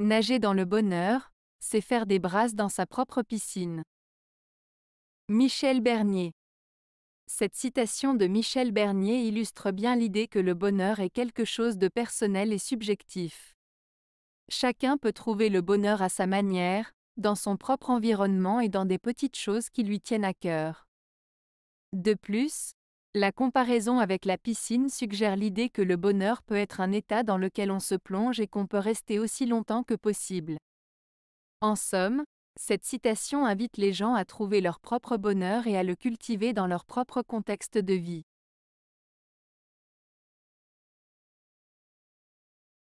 Nager dans le bonheur, c'est faire des brasses dans sa propre piscine. Michel Bernier Cette citation de Michel Bernier illustre bien l'idée que le bonheur est quelque chose de personnel et subjectif. Chacun peut trouver le bonheur à sa manière, dans son propre environnement et dans des petites choses qui lui tiennent à cœur. De plus, la comparaison avec la piscine suggère l'idée que le bonheur peut être un état dans lequel on se plonge et qu'on peut rester aussi longtemps que possible. En somme, cette citation invite les gens à trouver leur propre bonheur et à le cultiver dans leur propre contexte de vie.